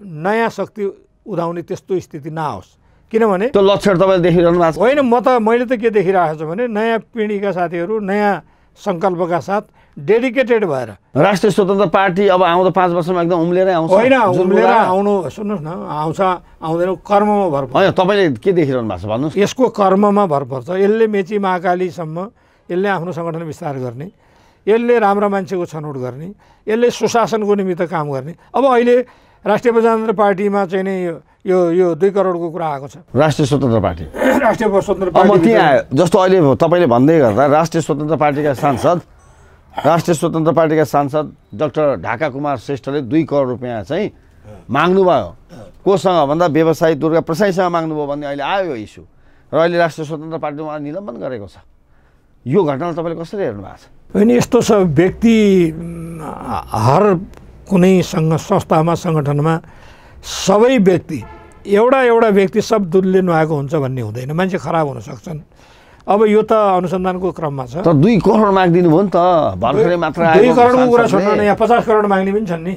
नयाँ शक्ति उदाउने त्यस्तो स्थिति नआओस् किनभने त्यो लक्षण तपाईँले देखिरहनु भएको छ होइन म त मैले त के देखिरहेको छु भने नयाँ पिँढीका साथीहरू नयाँ सङ्कल्पका साथ डेडिकेटेड भएर राष्ट्रिय स्वतन्त्र पार्टी अब आउँदो पाँच वर्षमा एकदम उम्लेरै आउँछ होइन उम्लेर आउनु सुन्नुहोस् न आउँछ आउँदैन कर्ममा भर पर्छ तपाईँले के देखिरहनु भएको छ भन्नुहोस् यसको कर्ममा भर पर्छ यसले मेची महाकालीसम्म यसले आफ्नो सङ्गठन विस्तार गर्ने यसले राम्रा मान्छेको छनौट गर्ने यसले सुशासनको निमित्त काम गर्ने अब अहिले राष्ट्रिय प्रजातन्त्र पार्टीमा चाहिँ नै यो यो दुई करोडको कुरा आएको छ राष्ट्रिय स्वतन्त्र पार्टी *clears throat* राष्ट्रिय स्वतन्त्र पार्टी त्यहाँ आयो जस्तो अहिले तपाईँले भन्दै गर्दा राष्ट्रिय स्वतन्त्र पार्टीका सांसद राष्ट्रिय स्वतन्त्र पार्टीका सांसद डाक्टर ढाका कुमार श्रेष्ठले दुई करोड रुपियाँ चाहिँ माग्नुभयो कोसँग भन्दा व्यवसायी दुर्गा प्रसाईसँग माग्नुभयो भन्ने अहिले आयो यो इस्यु र अहिले राष्ट्रिय स्वतन्त्र पार्टीले उहाँ निलम्बन गरेको छ यो घटनालाई तपाईँले कसरी हेर्नु भएको छ होइन यस्तो छ व्यक्ति हर कुनैसँग संस्थामा सङ्गठनमा सबै व्यक्ति एउटा एउटा व्यक्ति सब दुधले नुहाएको हुन्छ भन्ने हुँदैन मान्छे खराब हुन सक्छन् अब यो त अनुसन्धानको क्रममा छ दुई करोड माग्दिनु भयो नि त भर्खरै मात्र दुई करोडको कुरा छोड्नु यहाँ पचास करोड माग्ने पनि छन् नि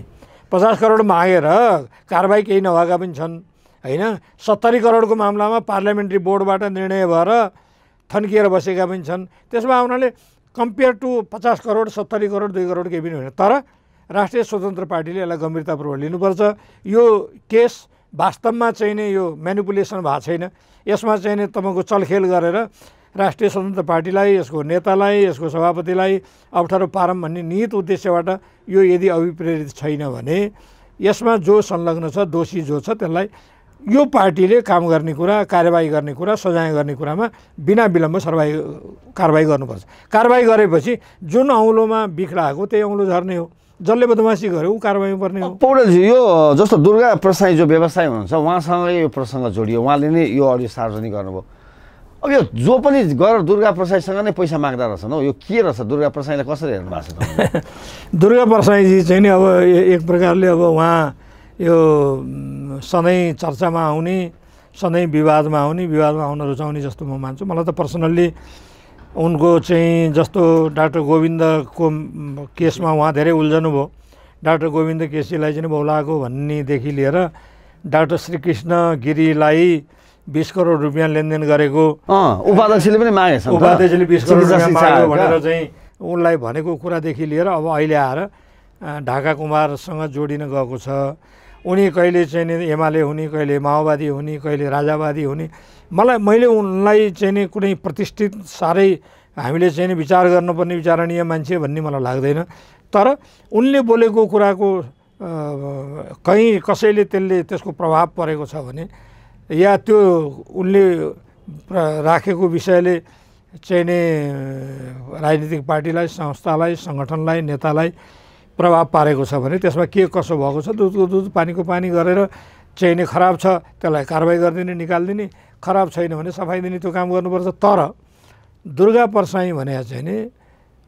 पचास करोड मागेर कारवाही केही नभएका पनि छन् होइन सत्तरी करोडको मामलामा पार्लियामेन्ट्री बोर्डबाट निर्णय भएर थन्किएर बसेका पनि छन् त्यसमा आउनाले कम्पेयर टु पचास करोड सत्तरी करोड दुई करोड केही पनि होइन तर राष्ट्रिय स्वतन्त्र पार्टीले यसलाई गम्भीरतापूर्वक लिनुपर्छ यो केस वास्तवमा चाहिँ नै यो मेनिपुलेसन भएको छैन यसमा चाहिँ नै तपाईँको चलखेल गरेर राष्ट्रिय स्वतन्त्र पार्टीलाई यसको नेतालाई यसको सभापतिलाई अप्ठ्यारो पारम भन्ने निहित उद्देश्यबाट यो यदि अभिप्रेरित छैन भने यसमा जो संलग्न छ दोषी जो छ त्यसलाई यो पार्टीले काम गर्ने कुरा कार्यवाही गर्ने कुरा सजाय गर्ने कुरामा बिना विलम्ब सर्वाही कारवाही गर्नुपर्छ कारवाही गरेपछि जुन औँलोमा बिख आएको त्यही औँलो झर्ने हो जसले बदमासी गर्यो ऊ कारवाही पर्ने हो पौडेलजी यो जस्तो दुर्गा प्रसाई जो व्यवसाय हुनुहुन्छ उहाँसँगै यो प्रसङ्ग जोडियो उहाँले नै यो अडियो सार्वजनिक गर्नुभयो अब यो जो पनि गएर दुर्गा प्रसाईसँग नै पैसा माग्दा रहेछन् हौ यो के रहेछ दुर्गा प्रसाईलाई कसरी हेर्नु भएको छ *laughs* दुर्गा प्रसाईजी चाहिँ नि अब एक प्रकारले अब उहाँ यो सधैँ चर्चामा आउने सधैँ विवादमा आउने विवादमा आउन रुचाउने जस्तो म मान्छु मलाई त पर्सनल्ली उनको चाहिँ जस्तो डाक्टर गोविन्दको केसमा उहाँ धेरै उल्झनु भयो डाक्टर गोविन्द केसीलाई चाहिँ बौलाएको भन्नेदेखि लिएर डाक्टर श्रीकृष्ण गिरीलाई बिस करोड रुपियाँ लेनदेन गरेको उपाध्यक्षले पनि मागेछ उपाध्यक्षले बिस करोड रुपियाँ भनेर चाहिँ उनलाई भनेको कुरादेखि लिएर अब अहिले आएर ढाका कुमारसँग जोडिन गएको छ उनी कहिले चाहिँ एमाले हुने कहिले माओवादी हुने कहिले राजावादी हुने मलाई मैले उनलाई चाहिँ नि कुनै प्रतिष्ठित साह्रै हामीले चाहिँ नि विचार गर्नुपर्ने विचारणीय मान्छे भन्ने मलाई लाग्दैन तर उनले बोलेको कुराको कहीँ कसैले त्यसले त्यसको प्रभाव परेको छ भने या त्यो उनले राखेको विषयले चाहिँ राजनीतिक पार्टीलाई संस्थालाई सङ्गठनलाई नेतालाई प्रभाव पारेको छ भने त्यसमा के कसो भएको छ दुधको दुध पानीको पानी गरेर चाहिने खराब छ त्यसलाई कारवाही गरिदिने निकालिदिने खराब छैन भने सफाइ दिने त्यो काम गर्नुपर्छ तर दुर्गा परसाई भने चाहिँ नि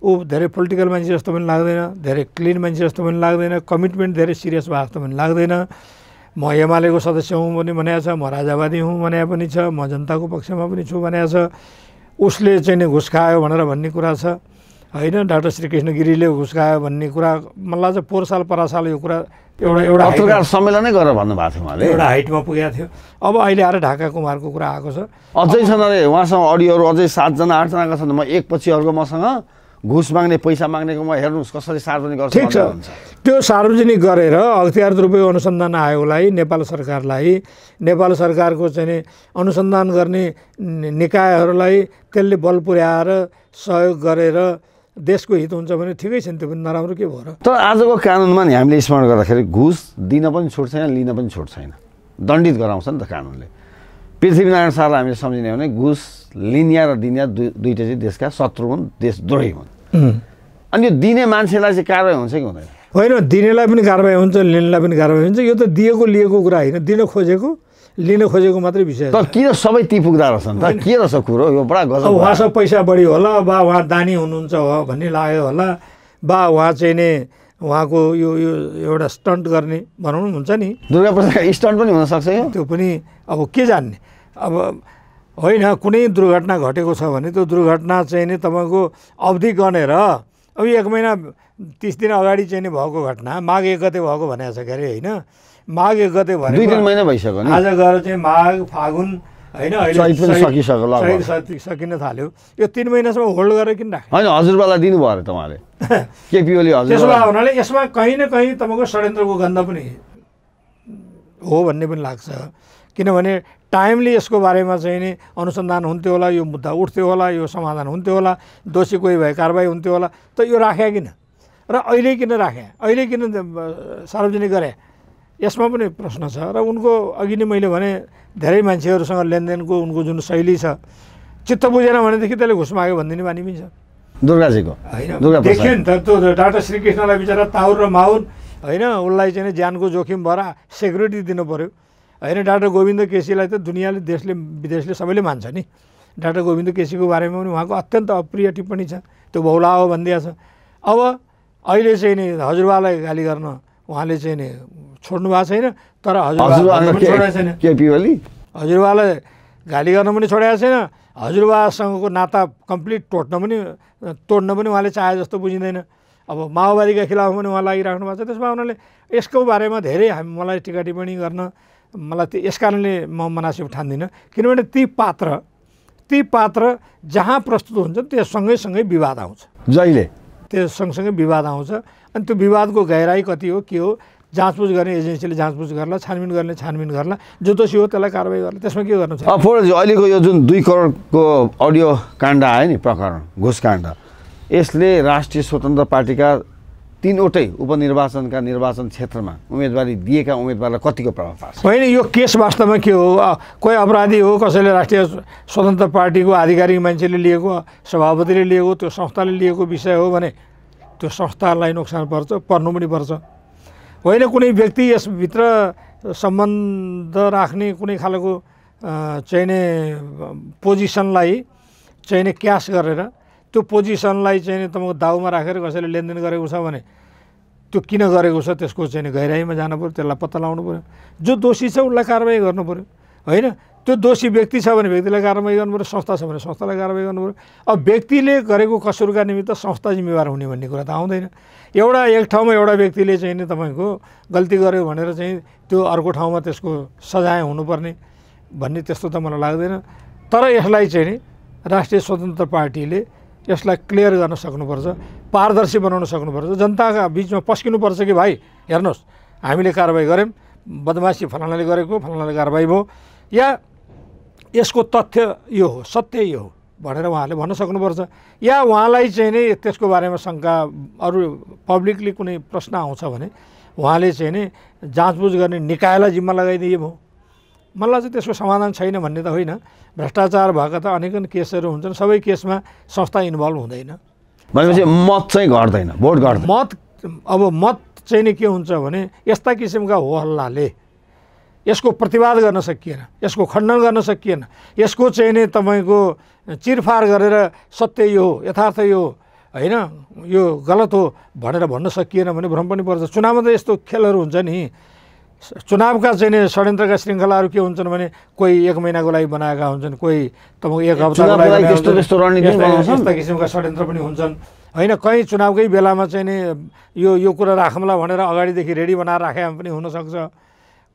ऊ धेरै पोलिटिकल मान्छे जस्तो पनि लाग्दैन धेरै क्लिन मान्छे जस्तो पनि लाग्दैन कमिटमेन्ट धेरै सिरियस भएको जस्तो पनि लाग्दैन म एमालेको सदस्य हुँ पनि भनेको छ म राजावादी हुँ भने पनि छ म जनताको पक्षमा पनि छु भनेको छ उसले चाहिँ घुस खायो भनेर भन्ने कुरा छ होइन डाक्टर श्रीकृष्ण गिरीले घुसकायो भन्ने कुरा मलाई लाग्छ पोहोर साल परासाल यो कुरा एउटा एउटा पत्रकार सम्मेलनै गरेर भन्नुभएको थियो उहाँले एउटा हाइटमा पुगेको थियो अब अहिले आएर ढाका कुमारको कुरा आएको छ अझै छन् अरे उहाँसँग अडियोहरू अझै सातजना आठजनाको छन् म एकपछि अर्को मसँग घुस माग्ने पैसा माग्नेको म हेर्नुहोस् कसरी सार्वजनिक गर्छ ठिक छ त्यो सार्वजनिक गरेर अख्तियार दुरुपयोग अनुसन्धान आयोगलाई नेपाल सरकारलाई नेपाल सरकारको चाहिँ अनुसन्धान गर्ने निकायहरूलाई त्यसले बल पुर्याएर सहयोग गरेर देशको हित हुन्छ भने ठिकै छ नि त्यो पनि नराम्रो के भएर तर आजको कानुनमा नि हामीले स्मरण गर्दाखेरि घुस दिन पनि छुट छैन लिन पनि छुट छैन दण्डित गराउँछ नि त कानुनले पृथ्वीनारायण शाहलाई हामीले सम्झिने हो भने घुस लिनिया र दिनिया दुई दुइटा चाहिँ देशका शत्रु हुन् देश द्रोही हुन् अनि यो दिने मान्छेलाई चाहिँ कारवाही हुन्छ कि हुँदैन होइन दिनेलाई पनि कारवाही हुन्छ लिनेलाई पनि कारवाही हुन्छ यो त दिएको लिएको कुरा होइन दिन खोजेको लिन खोजेको मात्रै विषय तर किन सबै ती पुग्दा रहेछन् त के रहेछ कुरो यो बडा गजब उहाँसँग पैसा बढी होला वा उहाँ दानी हुनुहुन्छ हो भन्ने लाग्यो होला वा उहाँ चाहिँ नै उहाँको यो यो एउटा स्टन्ट गर्ने भनौँ हुन्छ नि दुर्गा प्रसाद स्टन्ट पनि हुनसक्छ त्यो पनि अब के जान्ने अब होइन कुनै दुर्घटना घटेको छ भने त्यो दुर्घटना चाहिँ नि तपाईँको अवधि गनेर अब एक महिना तिस दिन अगाडि चाहिँ नि भएको घटना माघ एक गते भएको भनेको छ अरे होइन माघ एक गते भने महिना भइसक्यो आज गएर चाहिँ माघ फागुन होइन सकिन थाल्यो यो तिन महिनासम्म होल्ड गरेर किन राख्यो होइन हजुरबालाई दिनुभयो अरे तपाईँले *laughs* केपिओली हजुर त्यसो भए हुनाले यसमा कहीँ न कहीँ तपाईँको षड्यन्त्रको गन्ध पनि हो भन्ने पनि लाग्छ किनभने टाइमली यसको बारेमा चाहिँ नि अनुसन्धान हुन्थ्यो होला यो मुद्दा उठ्थ्यो होला यो समाधान हुन्थ्यो होला दोषी कोही भए कारवाही हुन्थ्यो होला त यो राख्या किन र अहिले किन राख्या अहिले किन सार्वजनिक गरे यसमा पनि प्रश्न छ र उनको अघि नै मैले भने धेरै मान्छेहरूसँग लेनदेनको उनको जुन शैली छ चित्त बुझेन भनेदेखि त्यसले घुस माग्यो भनिदिने बानी पनि छ दुर्गाजीको होइन डाटा डाक्टर श्रीकृष्णलाई बिचरा ताउर र माउर होइन उसलाई चाहिँ ज्यानको जोखिम भएर सेक्युरिटी दिनु पऱ्यो होइन डाक्टर गोविन्द केसीलाई त दुनियाँले देशले विदेशले सबैले मान्छ नि डाक्टर गोविन्द केसीको बारेमा पनि उहाँको अत्यन्त अप्रिय टिप्पणी छ त्यो बहुला हो भनिदिएछ अब अहिले चाहिँ नि हजुरबालाई गाली गर्न उहाँले चाहिँ नि छोड्नु भएको छैन तर हजुर केपी हजुरबालाई गाली गर्न पनि छोडेको छैन हजुरबासँगको नाता कम्प्लिट टोट्न पनि तोड्न पनि उहाँले चाहे जस्तो बुझिँदैन अब माओवादीका खिलाफ पनि उहाँ लागिराख्नु भएको छ त्यसमा उनीहरूले यसको बारेमा धेरै हामी मलाई टिका टिप्पणी गर्न मलाई त्यो यस कारणले म मनासिब ठान्दिनँ किनभने ती पात्र ती पात्र जहाँ प्रस्तुत हुन्छ त्यो सँगै विवाद आउँछ जहिले त्यो सँगसँगै विवाद आउँछ अनि त्यो विवादको गहिराई कति हो के हो जाँचबुझ गर्ने एजेन्सीले जाँचबुझ गर्ला छानबिन गर्ने छानबिन गर्ला जो दोषी हो त्यसलाई कारवाही गर्ला त्यसमा के गर्नु छ फोरजी अहिलेको यो जुन दुई करोडको अडियो काण्ड आयो नि प्रकरण काण्ड यसले राष्ट्रिय स्वतन्त्र पार्टीका तिनवटै उपनिर्वाचनका निर्वाचन क्षेत्रमा उम्मेदवारी दिएका उम्मेदवारलाई कतिको प्रभाव पार्छ होइन यो केस वास्तवमा के हो कोही अपराधी हो कसैले राष्ट्रिय स्वतन्त्र पार्टीको आधिकारिक मान्छेले लिएको सभापतिले लिएको त्यो संस्थाले लिएको विषय हो भने त्यो संस्थालाई नोक्सान पर्छ पर्नु पनि पर्छ होइन कुनै व्यक्ति यसभित्र सम्बन्ध राख्ने कुनै खालको चाहिने पोजिसनलाई चाहिने क्यास गरेर त्यो पोजिसनलाई चाहिने तपाईँको दाउमा राखेर कसैले लेनदेन गरेको छ भने त्यो किन गरेको छ त्यसको चाहिँ गहिराइमा जानु पऱ्यो त्यसलाई पत्ता लगाउनु पऱ्यो जो दोषी छ उसलाई कारवाही गर्नु पऱ्यो होइन त्यो दोषी व्यक्ति छ भने व्यक्तिलाई कारवाही पऱ्यो संस्था छ भने संस्थालाई कारवाही पऱ्यो अब व्यक्तिले गरेको कसुरका निमित्त संस्था जिम्मेवार हुने भन्ने कुरा त आउँदैन एउटा एक ठाउँमा एउटा व्यक्तिले चाहिँ नि तपाईँको गल्ती गर्यो भनेर चाहिँ त्यो अर्को ठाउँमा त्यसको सजाय हुनुपर्ने भन्ने त्यस्तो त मलाई लाग्दैन तर यसलाई चाहिँ नि राष्ट्रिय स्वतन्त्र पार्टीले यसलाई क्लियर गर्न सक्नुपर्छ पारदर्शी बनाउन सक्नुपर्छ जनताका बिचमा पस्किनुपर्छ कि भाइ हेर्नुहोस् हामीले कारवाही गऱ्यौँ बदमासी फलानाले गरेको फलानाले कारवाही भयो या यसको तथ्य यो हो सत्य यो हो भनेर उहाँले भन्न सक्नुपर्छ या उहाँलाई चाहिँ नै त्यसको बारेमा शङ्का अरू पब्लिकली कुनै प्रश्न आउँछ भने उहाँले चाहिँ नै जाँचबुझ गर्ने निकायलाई जिम्मा लगाइदिए भयो मलाई चाहिँ त्यसको समाधान छैन भन्ने त होइन भ्रष्टाचार भएको त अनेकन केसहरू हुन्छन् सबै केसमा संस्था इन्भल्भ हुँदैन भनेपछि मत चाहिँ घट्दैन भोट घट्दैन मत अब मत चाहिँ नै के हुन्छ भने यस्ता किसिमका हो हल्लाले यसको प्रतिवाद गर्न सकिएन यसको खण्डन गर्न सकिएन यसको चाहिँ नै तपाईँको चिरफार गरेर सत्य यो हो यथार्थ यो हो होइन यो गलत हो भनेर भन्न सकिएन भने भ्रम पनि पर्छ चुनावमा त यस्तो खेलहरू हुन्छ नि चुनावका चाहिँ नि षड्यन्त्रका श्रृङ्खलाहरू के हुन्छन् भने कोही एक महिनाको लागि बनाएका हुन्छन् कोही तपाईँको एक हप्ताको लागि यस्ता किसिमका षड्यन्त्र पनि हुन्छन् होइन कहीँ चुनावकै बेलामा चाहिँ नि यो यो कुरा राखौँला भनेर अगाडिदेखि रेडी बनाएर राखे पनि हुनसक्छ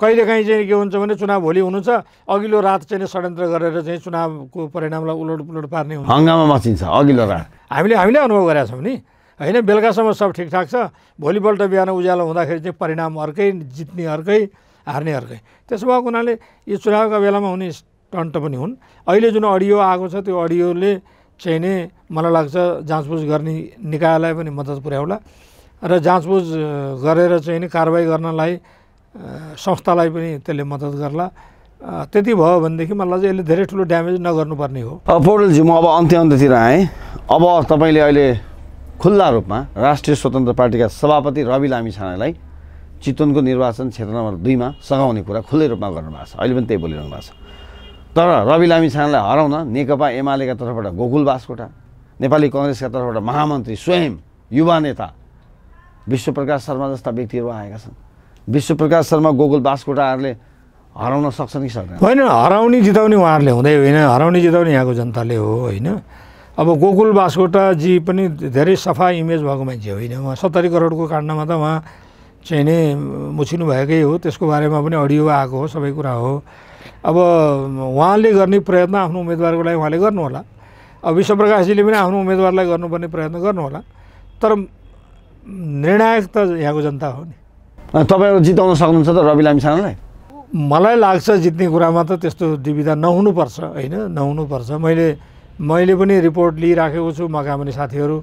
कहिलेकाहीँ चाहिँ के हुन्छ भने चुनाव भोलि हुनुहुन्छ अघिल्लो रात चाहिँ षड्यन्त्र गरेर चाहिँ चुनावको परिणामलाई उलट पुलट पार्ने हुन्छ हङ्गामा मचिन्छ अघिल्लो रात हामीले हामीले अनुभव गरेका छौँ नि होइन बेलुकासम्म सब ठिकठाक छ भोलिपल्ट बिहान उज्यालो हुँदाखेरि चाहिँ परिणाम अर्कै जित्ने अर्कै हार्ने अर्कै त्यसो भएको हुनाले यो चुनावका बेलामा हुने टन्ट पनि हुन् अहिले जुन अडियो आएको छ त्यो अडियोले चाहिँ नै मलाई लाग्छ जाँचबुझ गर्ने निकायलाई पनि मद्दत पुर्याउला र जाँचबुझ गरेर चाहिँ नि कारवाही गर्नलाई संस्थालाई पनि त्यसले मद्दत गर्ला त्यति भयो भनेदेखि मलाई चाहिँ यसले धेरै ठुलो ड्यामेज नगर्नुपर्ने हो अब पौडेलजी म अब अन्त्य अन्त्यतिर आएँ अब तपाईँले अहिले खुल्ला रूपमा राष्ट्रिय स्वतन्त्र पार्टीका सभापति रवि लामी छानालाई चितवनको निर्वाचन क्षेत्र नम्बर दुईमा सघाउने कुरा खुल्लै रूपमा गर्नुभएको छ अहिले पनि त्यही बोलिरहनु भएको छ तर रवि लामी छानालाई हराउन नेकपा एमालेका तर्फबाट गोकुल बासकोटा नेपाली कङ्ग्रेसका तर्फबाट महामन्त्री स्वयं युवा नेता विश्वप्रकाश शर्मा जस्ता व्यक्तिहरू आएका छन् विश्वप्रकाश शर्मा गोकुल बासकोटाहरूले हराउन सक्छन् कि सक्दैन होइन हराउने जिताउने उहाँहरूले हुँदै होइन हराउने जिताउने यहाँको जनताले हो होइन अब गोकुल बासकोटाजी पनि धेरै सफा इमेज भएको मान्छे होइन उहाँ सत्तरी करोडको काण्डमा त उहाँ चाहिँ नै मुछिनु भएकै हो त्यसको बारेमा पनि अडियो आएको हो सबै कुरा हो अब उहाँले गर्ने प्रयत्न आफ्नो उम्मेदवारको लागि उहाँले गर्नुहोला अब विश्वप्रकाशजीले पनि आफ्नो उम्मेदवारलाई गर्नुपर्ने प्रयत्न गर्नुहोला तर निर्णायक त यहाँको जनता हो नि तपाईँहरू जिताउन सक्नुहुन्छ त रवि लामिछानेलाई मलाई लाग्छ जित्ने कुरामा त त्यस्तो दुविधा नहुनुपर्छ होइन नहुनुपर्छ मैले मैले पनि रिपोर्ट लिइराखेको छु मका पनि साथीहरू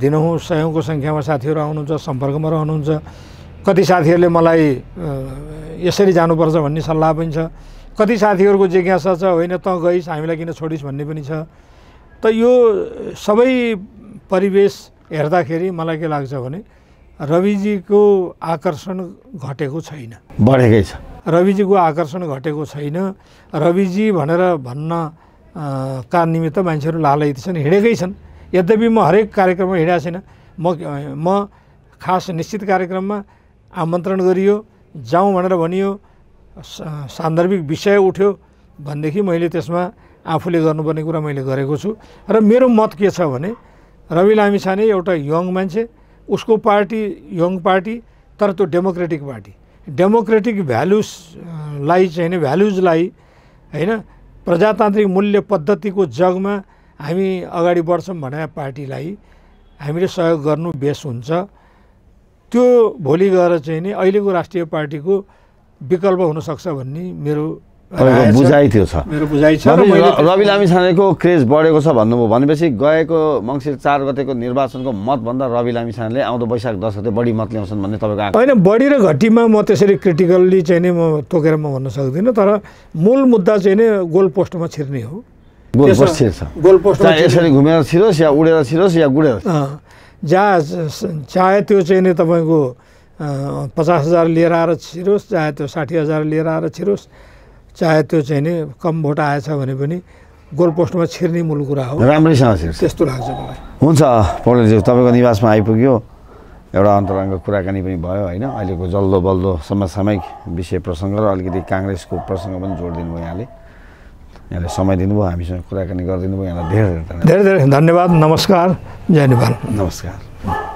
दिनहुँ सयौँको सङ्ख्यामा साथीहरू आउनुहुन्छ सम्पर्कमा रहनुहुन्छ कति साथीहरूले मलाई यसरी जानुपर्छ भन्ने सल्लाह पनि छ कति साथीहरूको जिज्ञासा छ होइन त गइस् हामीलाई किन छोडिस् भन्ने पनि छ त यो सबै परिवेश हेर्दाखेरि मलाई के लाग्छ भने रविजीको आकर्षण घटेको छैन बढेकै छ रविजीको आकर्षण घटेको छैन रविजी भनेर भन्न का निमित्त मान्छेहरू लालयित छन् हिँडेकै छन् यद्यपि म हरेक कार्यक्रममा हिँडेको छैन म म खास निश्चित कार्यक्रममा आमन्त्रण गरियो जाउँ भनेर भनियो सान्दर्भिक विषय उठ्यो भनेदेखि मैले त्यसमा आफूले गर्नुपर्ने कुरा मैले गरेको छु र मेरो मत के छ भने रवि लामिछाने एउटा यङ मान्छे उसको पार्टी यङ पार्टी तर त्यो डेमोक्रेटिक पार्टी डेमोक्रेटिक भ्यालुसलाई चाहिँ होइन भ्यालुजलाई होइन प्रजातान्त्रिक मूल्य पद्धतिको जगमा हामी अगाडि बढ्छौँ भने पार्टीलाई हामीले सहयोग गर्नु बेस हुन्छ त्यो भोलि गएर चाहिँ नि अहिलेको राष्ट्रिय पार्टीको विकल्प हुनसक्छ भन्ने मेरो तपाईँको बुझाइ थियो छ रवि लामिछानेको क्रेज बढेको छ भन्नुभयो भनेपछि गएको मङ्सिर चार गतेको निर्वाचनको मतभन्दा रवि लामी लामिछानेले आउँदो वैशाख दस गते बढी मत ल्याउँछन् भन्ने तपाईँको होइन बढी र घटीमा म त्यसरी क्रिटिकल्ली चाहिँ नै म तोकेर म भन्न सक्दिनँ तर मूल मुद्दा चाहिँ नै गोल पोस्टमा छिर्ने हो गोल छिर्छ गोल पोस्ट यसरी घुमेर छिरोस् या उडेर छिरोस् या गुडेर जहाँ चाहे त्यो चाहिँ नै तपाईँको पचास हजार लिएर आएर छिरोस् चाहे त्यो साठी हजार लिएर आएर छिरोस् चाहे त्यो चाहिँ नि कम भोट आएछ भने पनि गोलपोस्टमा छिर्ने मूल कुरा हो राम्रैसँग छिर्छ त्यस्तो लाग्छ मलाई हुन्छ पौडेलज्यू तपाईँको निवासमा आइपुग्यो एउटा अन्तरङ्ग कुराकानी पनि भयो होइन अहिलेको जल्दो बल्दो समसामयिक विषय प्रसङ्ग र अलिकति काङ्ग्रेसको प्रसङ्ग पनि जोड दिनुभयो यहाँले यहाँले समय दिनुभयो हामीसँग कुराकानी गरिदिनु भयो यहाँलाई धेरै धेरै धेरै धेरै धन्यवाद नमस्कार जय नेपाल नमस्कार